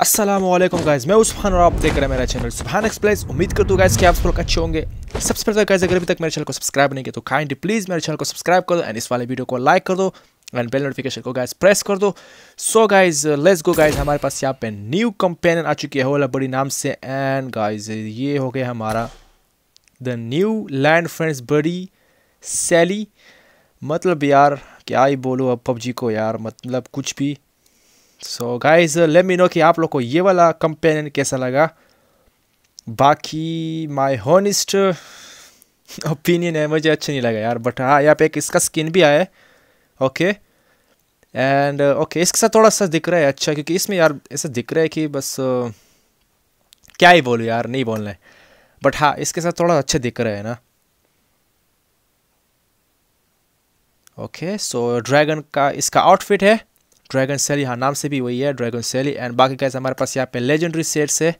Aslam guys मैं उस्फान और आप देख रहे हैं मेरा चैनल सुबहान एक्सप्लेस उम्मीद करता हूँ गाइज कि आप लोग अच्छे होंगे सबसे पहले गाइज अगर अभी तक मेरे चैनल को सब्सक्राइब नहीं किया तो काइंडली प्लीज़ मेरे चैनल को सब्सक्राइब कर दो एंड इस वाले वीडियो को लाइक कर दो एंड बेल नोटिफिकेशन को गाइज प्रेस कर दो so guys let's go guys हमारे पास यहाँ पे न्यू कंपेनियन आ चुकी है होला बड़ी नाम से एंड गाइज ये हो गया हमारा द न्यू लैंड फ्रेंड्स बड़ी सैली मतलब यार क्या ही बोलो अब पबजी को यार मतलब कुछ भी so guys let me know कि आप लोग को ये वाला कंपेनियन कैसा लगा बाकी माय होनेस्ट ओपिनियन है मुझे अच्छा नहीं लगा यार बट हाँ यहाँ पे एक इसका स्किन भी आया है ओके एंड ओके इसके साथ थोड़ा सा दिख रहा है अच्छा क्योंकि इसमें यार ऐसा दिख रहा है कि बस uh, क्या ही बोलूँ यार नहीं बोलना है बट हाँ इसके साथ थोड़ा अच्छा दिख रहा है ना ओके सो ड्रैगन का इसका आउटफिट है ड्रैगन सेल यहाँ नाम से भी वही है ड्रैगन सेल एंड बाकी कैसे हमारे पास यहाँ पे लेजेंडरी सेट्स है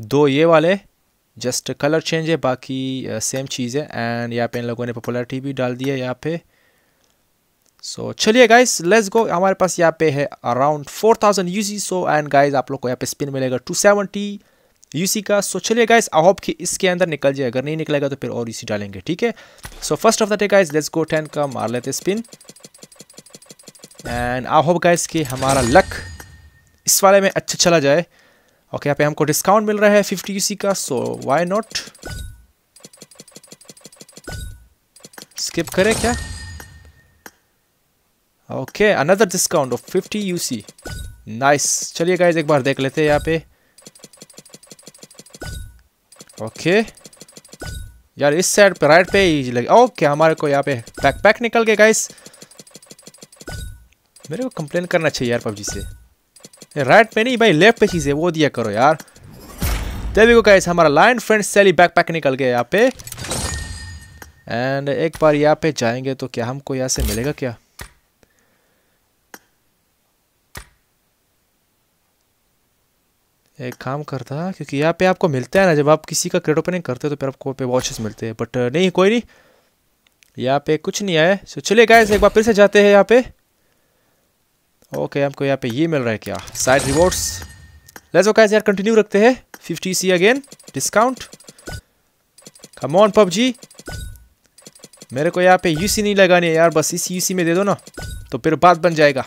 दो ये वाले जस्ट कलर चेंज है बाकी सेम uh, चीज़ है एंड यहाँ पे इन लोगों ने पॉपुलरिटी भी डाल दी है यहाँ पे सो so, चलिए गाइस लेट्स गो हमारे पास यहाँ पे है around 4000 thousand U C so and guys आप लोग को यहाँ पे स्पिन मिलेगा 270 सेवेंटी यू सी का सो so, चलिए गाइस आई होप कि इसके अंदर निकल जाए अगर नहीं निकलेगा तो फिर और सी डालेंगे ठीक है so first of the day guys let's go ten का मार लेते spin and I hope guys कि हमारा लक इस वाले में अच्छा चला जाए ओके okay, यहाँ पे हमको डिस्काउंट मिल रहा है फिफ्टी यूसी का सो वाई नॉट स्किप करें क्या okay another discount of fifty UC nice चलिए गाइस एक बार देख लेते हैं यहाँ पे ओके okay. यार इस साइड पे राइट पे ही लगे ओके okay, हमारे को यहाँ पे बैकपैक निकल गए गाइस मेरे को कंप्लेन करना चाहिए यार पबजी से राइट पे नहीं भाई लेफ्ट पे चीज़ है वो दिया करो यार तभी को कहे हमारा line friend Sally backpack निकल गया यहाँ पे एंड एक बार यहाँ पे जाएंगे तो क्या हमको यहाँ से मिलेगा क्या एक काम करता क्योंकि यहाँ पे आपको मिलता है ना जब आप किसी का क्रेड ओपनिंग करते हो तो फिर आपको पे वॉचेस मिलते हैं बट uh, नहीं कोई नहीं यहाँ पे कुछ नहीं आया सो चलिए गाइस एक बार फिर से जाते हैं यहाँ पे ओके हमको यहाँ पे ये मिल रहा है क्या साइड रिवॉर्ड्स लेट्स ओके यार कंटिन्यू रखते हैं 50 C again discount come on PUBG मेरे को यहाँ पे यूसी नहीं लगानी है यार बस इसी यूसी में दे दो ना तो फिर बात बन जाएगा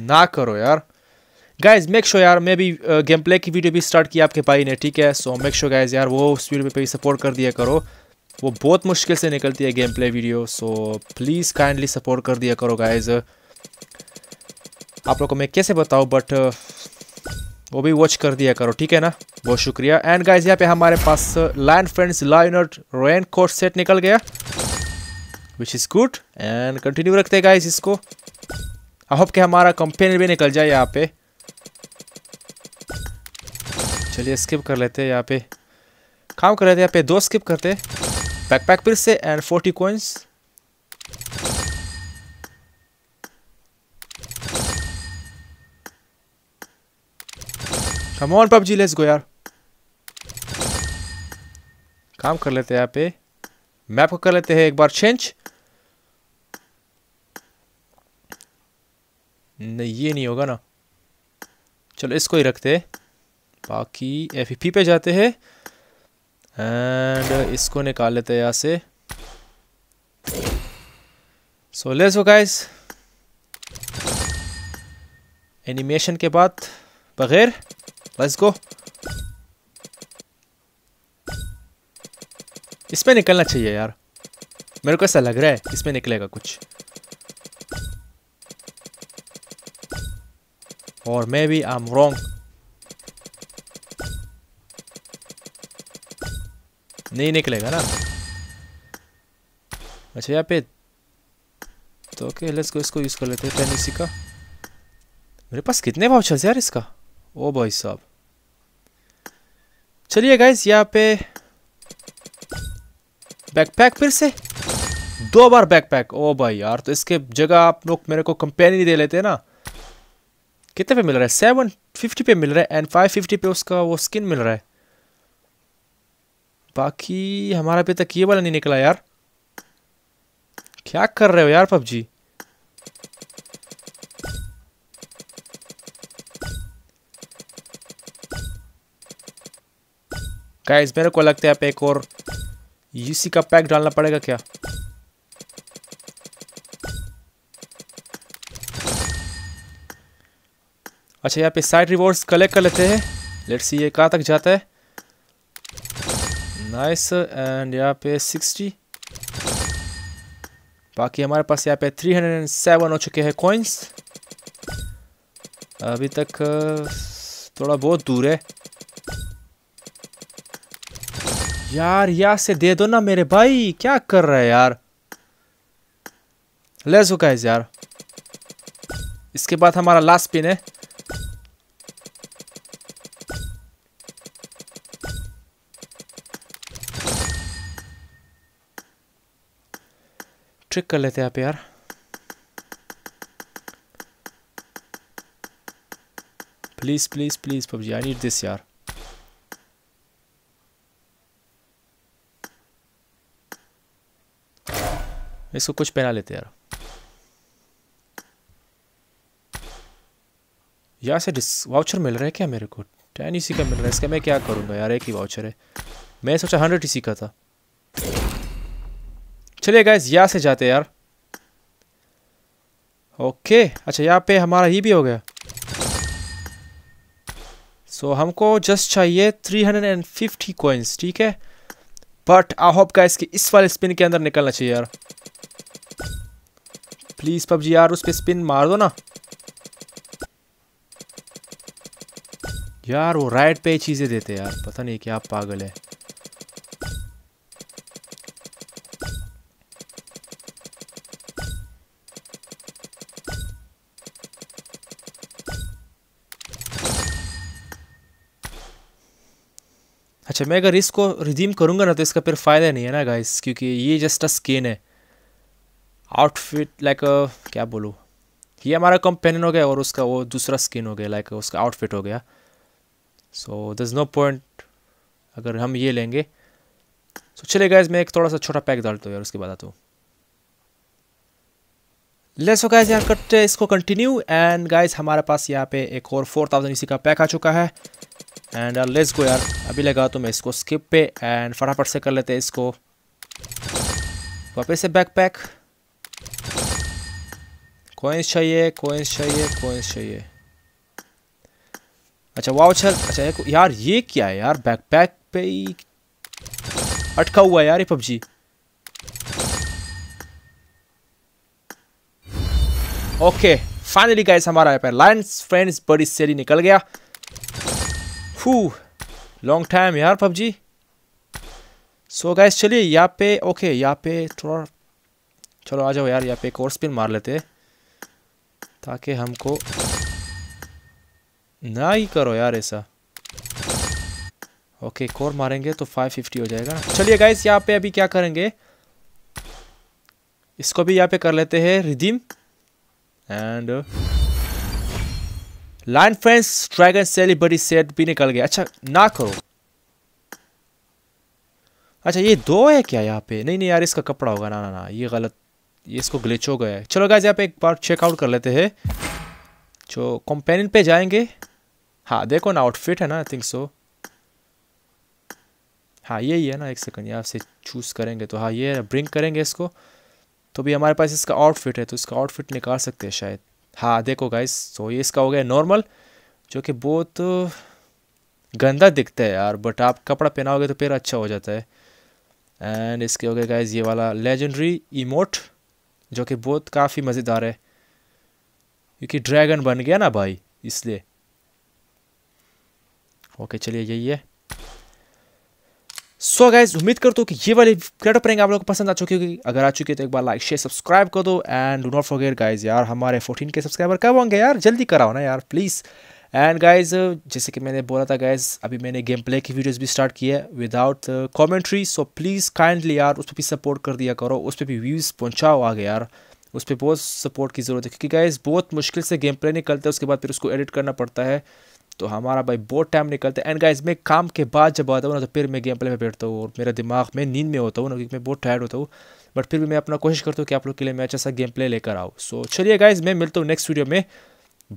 ना करो यार गाइज मेक श्योर यार मैं भी गेम uh, प्ले की वीडियो भी स्टार्ट किया आपके भाई ने ठीक है सो मेक श्योर गाइज यार वो उस वीडियो पे सपोर्ट कर दिया करो वो बहुत मुश्किल से निकलती है game play video so please kindly support कर दिया करो गाइज आप लोग को मैं कैसे बताऊँ बट वो भी वॉच कर दिया करो ठीक है ना बहुत शुक्रिया एंड गाइज यहाँ पे हमारे पास line friends line rain coat set निकल गया which is good and continue रखते हैं गाइज इसको आई होप कि हमारा कंपेनर भी निकल जाए यहाँ पे चलिए स्किप कर लेते हैं यहाँ पे काम कर लेते हैं यहाँ पे दो स्किप करते हैं बैकपैक फिर से and 40 coins come on PUBG let's go यार काम कर लेते हैं यहाँ पे मैप को कर लेते हैं एक बार चेंज नहीं ये नहीं होगा ना चलो इसको ही रखते हैं बाकी एफ पे जाते हैं एंड इसको निकाल लेते हैं यहाँ से so let's go guys animation के बाद बगैर लेट्स गो इसमें निकलना चाहिए यार मेरे को ऐसा लग रहा है इसमें निकलेगा कुछ और मैं भी आई एम रॉन्ग नहीं निकलेगा ना अच्छा यहाँ पे तो ओके लेट्स इसको यूज़ कर लेते हैं टेन इसी का मेरे पास कितने वाउचर्स यार इसका ओ भाई साहब चलिए गाइज यहाँ पे बैकपैक फिर से दो बार बैकपैक ओ भाई यार तो इसके जगह आप लोग मेरे को कंपेयर नहीं दे लेते ना कितने पे मिल रहा है सेवन फिफ्टी पे मिल रहा है एंड फाइव फिफ्टी पे उसका वो स्किन मिल रहा है बाकी हमारा पे तक ये वाला नहीं निकला यार क्या कर रहे हो यार पबजी गाइस मेरे को लगता है एक और यूसी का पैक डालना पड़ेगा क्या अच्छा यहाँ पे साइड रिवॉर्ड्स कलेक्ट कर लेते हैं लेट्स सी ये कहाँ तक जाता है नाइस एंड यहाँ पे सिक्सटी बाकी हमारे पास यहाँ पे थ्री हंड्रेड एंड सेवन हो चुके हैं कॉइन्स अभी तक थोड़ा बहुत दूर है यार यहाँ से दे दो ना मेरे भाई क्या कर रहा है यार ले चुका है यार इसके बाद हमारा लास्ट पिन है ट्रिक कर लेते हैं आप यार please please please PUBG I need this यार इसको कुछ पहना लेते यार यार से डिस वाउचर मिल रहा है क्या मेरे को टेन ई e का मिल रहा है इसका मैं क्या करूँगा यार एक ही वाउचर है मैं सोचा हंड्रेड ई e का था चलिए गए यहाँ से जाते यार ओके अच्छा यहाँ पे हमारा ये भी हो गया सो so, हमको जस्ट चाहिए 350 कॉइन्स ठीक है बट आई होप का इसके इस वाले स्पिन के अंदर निकलना चाहिए यार प्लीज़ पबजी यार उस पर स्पिन मार दो ना यार वो राइट पे चीज़ें देते यार पता नहीं क्या पागल है अच्छा मैं अगर इसको रिडीम करूँगा ना तो इसका फिर फ़ायदा नहीं है ना गाइस क्योंकि ये जस्ट अ स्किन है आउटफिट लाइक uh, क्या बोलूँ ये हमारा कंपेनियन हो गया और उसका वो दूसरा स्किन हो गया लाइक उसका आउटफिट हो गया सो दस नो पॉइंट अगर हम ये लेंगे सो so, चले गाइज मैं एक थोड़ा सा छोटा पैक डालता हूँ यार उसके बाद आता हूँ हो गाइज यहाँ करते हैं इसको कंटिन्यू एंड गाइज हमारे पास यहाँ पे एक और फोर थाउजेंड इसी का पैक आ चुका है एंड लेस गो यार अभी लगा तो मैं इसको स्किप पे एंड फटाफट से कर लेते हैं इसको वापस से बैक पैक कोइंस चाहिए कोइंस चाहिए कोइंस चाहिए अच्छा चल अच्छा यार ये क्या है यार बैक पैक पे ही अटका हुआ है यार ये पबजी ओके फाइनली गाइस हमारा यहाँ पर लायंस फ्रेंड्स बड़ी सीरी निकल गया फू लॉन्ग टाइम यार पबजी सो गाइस चलिए यहाँ पे ओके यहाँ पे थोड़ा चलो आ जाओ यार यहाँ पे एक और स्पिन मार लेते ताकि हमको ना ही करो यार ऐसा ओके एक और मारेंगे तो 550 हो जाएगा चलिए गाइस यहाँ पे अभी क्या करेंगे इसको भी यहाँ पे कर लेते हैं redeem and line friends dragon celebrity set भी निकल गया अच्छा ना करो अच्छा ये दो है क्या यहाँ पे नहीं नहीं यार इसका कपड़ा होगा ना ना ना ये गलत ये इसको ग्लिच हो गया है चलो गाइज यहाँ पे एक बार चेकआउट कर लेते हैं जो कंपेनियन पे जाएंगे हाँ देखो ना आउटफिट है ना आई थिंक सो हाँ यही है ना एक सेकंड यहाँ से चूज़ करेंगे तो हाँ ये ब्रिंक करेंगे इसको तो भी हमारे पास इसका आउटफिट है तो इसका आउटफिट निकाल सकते हैं शायद हाँ देखो गाइस सो ये इसका हो गया नॉर्मल जो कि बहुत गंदा दिखता है यार बट आप कपड़ा पहनाओगे तो फिर अच्छा हो जाता है एंड इसके हो गए गाइज ये वाला लेजेंडरी इमोट जो कि बहुत काफ़ी मज़ेदार है क्योंकि ड्रैगन बन गया ना भाई इसलिए ओके चलिए यही है सो गाइज उम्मीद करता हूँ कि ये वाली क्रिएटअप प्रेंग आप लोग को पसंद आ चुकी होगी अगर आ चुकी है तो एक बार लाइक शेयर सब्सक्राइब कर दो and do not forget guys यार हमारे 14 के सब्सक्राइबर कब होंगे यार जल्दी कराओ ना यार प्लीज़ एंड गाइज जैसे कि मैंने बोला था गाइज अभी मैंने गेम प्ले की वीडियोज़ भी स्टार्ट की है without commentary so please kindly यार उस पर भी सपोर्ट कर दिया करो उस पर भी व्यूज़ पहुँचाओ आगे यार उस पर बहुत सपोर्ट की ज़रूरत है क्योंकि गाइज बहुत मुश्किल से गेम प्ले निकलता है उसके बाद फिर उसको एडिट करना पड़ता है तो हमारा भाई बहुत टाइम निकलता है एंड गाइज मैं काम के बाद जब आता हूँ ना तो फिर मैं गेम प्ले में बैठता हूँ और मेरा दिमाग में नींद में होता हूँ ना क्योंकि मैं बहुत टायर्ड होता हूँ बट फिर भी मैं अपना कोशिश करता हूँ कि आप लोग के लिए मैं अच्छा सा गेम प्ले लेकर आऊँ सो चलिए गाइज मैं मिलता हूँ नेक्स्ट वीडियो में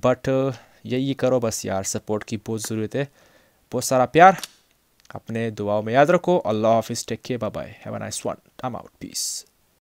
बट uh, यही करो बस यार सपोर्ट की बहुत ज़रूरत है बहुत सारा प्यार अपने दुआओं में याद रखो अल्लाह हाफिज़ take care bye have a nice one I am out piece